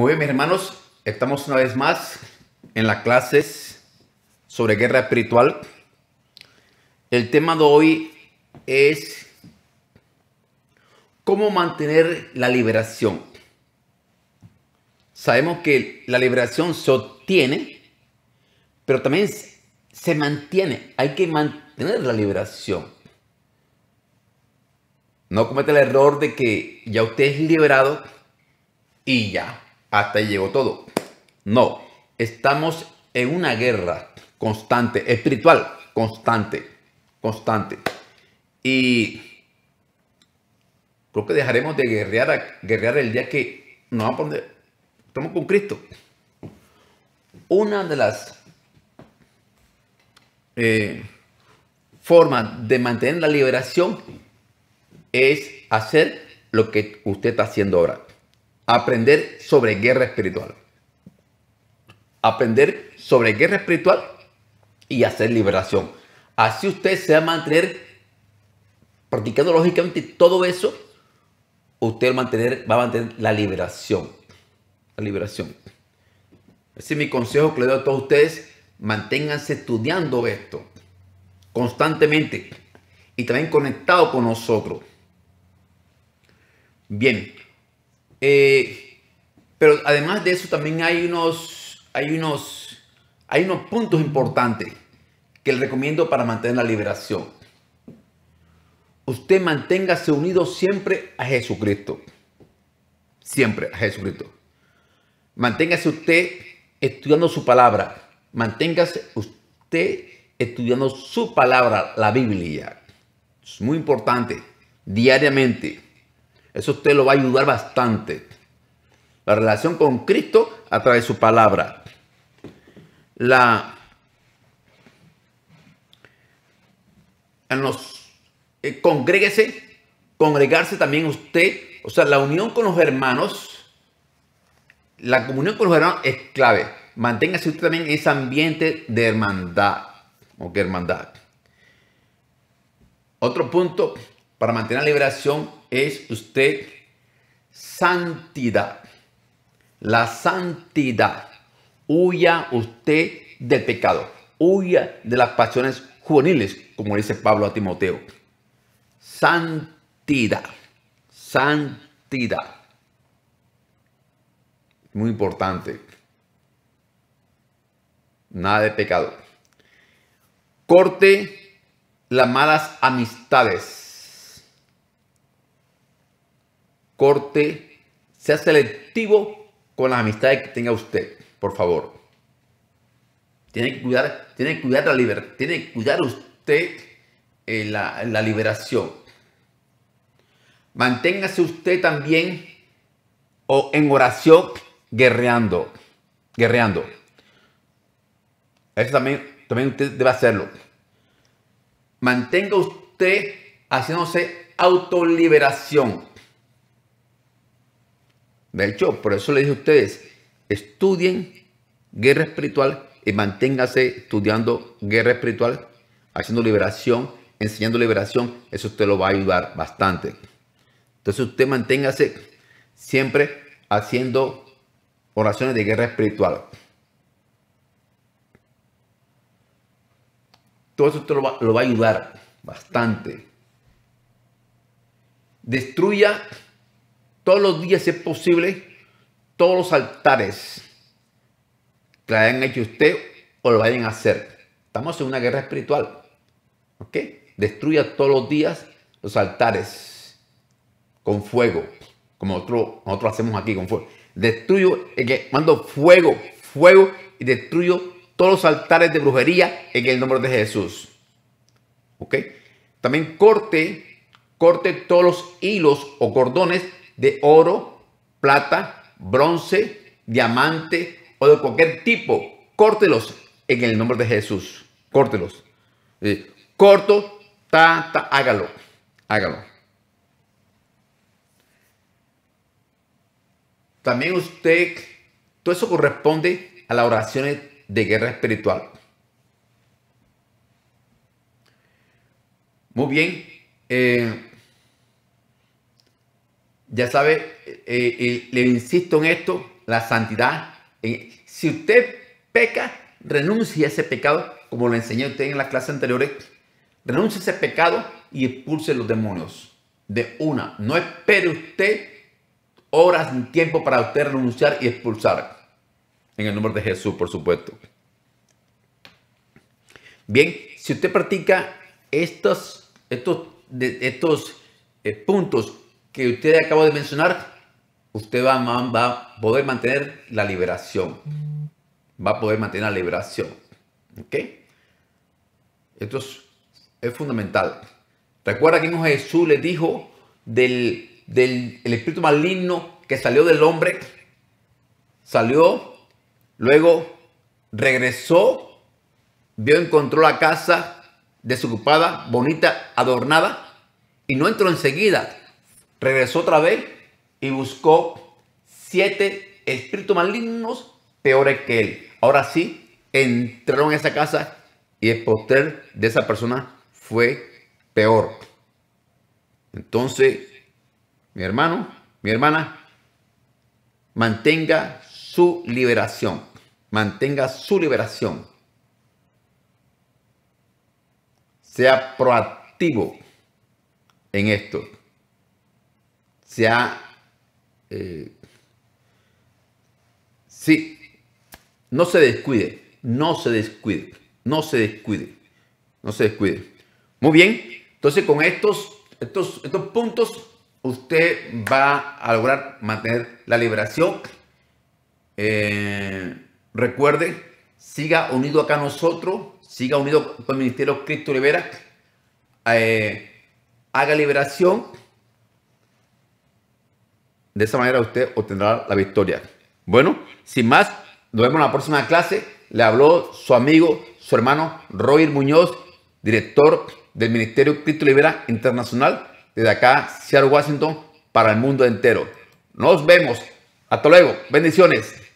Muy bien, mis hermanos, estamos una vez más en las clases sobre guerra espiritual. El tema de hoy es cómo mantener la liberación. Sabemos que la liberación se obtiene, pero también se mantiene. Hay que mantener la liberación. No cometa el error de que ya usted es liberado y ya hasta ahí llegó todo. No, estamos en una guerra constante, espiritual, constante, constante. Y creo que dejaremos de guerrear, guerrear el día que nos vamos a poner, estamos con Cristo. Una de las eh, formas de mantener la liberación es hacer lo que usted está haciendo ahora aprender sobre guerra espiritual. Aprender sobre guerra espiritual y hacer liberación. Así usted se va a mantener practicando lógicamente todo eso. Usted va a mantener, va a mantener la liberación. La liberación. Ese es mi consejo que le doy a todos ustedes. Manténganse estudiando esto constantemente y también conectado con nosotros. Bien, eh, pero además de eso también hay unos, hay unos, hay unos puntos importantes que le recomiendo para mantener la liberación. Usted manténgase unido siempre a Jesucristo. Siempre a Jesucristo. Manténgase usted estudiando su palabra. Manténgase usted estudiando su palabra, la Biblia. Es muy importante, diariamente. Eso usted lo va a ayudar bastante. La relación con Cristo a través de su palabra. La, en eh, congregarse también usted. O sea, la unión con los hermanos, la comunión con los hermanos es clave. Manténgase usted también en ese ambiente de hermandad. O que hermandad. Otro punto para mantener la liberación es usted santidad. La santidad. Huya usted del pecado. Huya de las pasiones juveniles, como dice Pablo a Timoteo. Santidad. Santidad. Muy importante. Nada de pecado. Corte las malas amistades corte, sea selectivo con las amistades que tenga usted, por favor. Tiene que cuidar, tiene cuidar la tiene que cuidar usted eh, la, liberación. Manténgase usted también o en oración guerreando, guerreando. Eso también, también usted debe hacerlo. Mantenga usted haciéndose autoliberación. De hecho, Por eso le dije a ustedes, estudien guerra espiritual y manténgase estudiando guerra espiritual, haciendo liberación, enseñando liberación. Eso usted lo va a ayudar bastante. Entonces usted manténgase siempre haciendo oraciones de guerra espiritual. Todo eso usted lo va, lo va a ayudar bastante. Destruya todos los días, es posible, todos los altares que hayan hecho usted o lo vayan a hacer. Estamos en una guerra espiritual. Destruya todos los días los altares con fuego, como nosotros, hacemos aquí con fuego. Destruyo, mando fuego, fuego y destruyo todos los altares de brujería en el nombre de Jesús. ¿Ok? También corte, corte todos los hilos o cordones de oro, plata, bronce, diamante o de cualquier tipo, córtelos en el nombre de Jesús. Córtelos. Eh, corto, ta, hágalo. Hágalo. También usted, todo eso corresponde a las oraciones de guerra espiritual. Muy bien. Eh, ya sabe, eh, eh, eh, le insisto en esto, la santidad. si usted peca, renuncie a ese pecado, como lo enseñé a usted en las clases anteriores. Renuncie a ese pecado y expulse los demonios. De una, no espere usted horas en tiempo para usted renunciar y expulsar. En el nombre de Jesús, por supuesto. Bien, si usted practica estos, estos, estos puntos que usted acaba de mencionar, usted va, a poder mantener la liberación. Mm. Va a poder mantener la liberación. ¿Ok? Esto es, fundamental. Recuerda que Jesús le dijo del, espíritu maligno que salió del hombre, salió, luego regresó, vio, encontró la casa desocupada, bonita, adornada, y no entró enseguida, regresó otra vez y buscó siete espíritus malignos peores que él. Ahora sí, entraron en esa casa y el poder de esa persona fue peor. Entonces, mi hermano, mi hermana, mantenga su liberación. Mantenga su liberación. Sea proactivo en esto sea eh, sí, no se descuide, no se descuide, no se descuide, no se descuide. Muy bien, entonces con estos, estos, estos puntos usted va a lograr mantener la liberación. Eh, recuerde, siga unido acá a nosotros, siga unido con el Ministerio Cristo Libera, eh, haga liberación de esa manera usted obtendrá la victoria. Bueno, sin más, nos vemos en la próxima clase. Le habló su amigo, su hermano Roger Muñoz, director del Ministerio Cristo Libera Internacional, desde acá, Seattle, Washington, para el mundo entero. Nos vemos. Hasta luego. Bendiciones.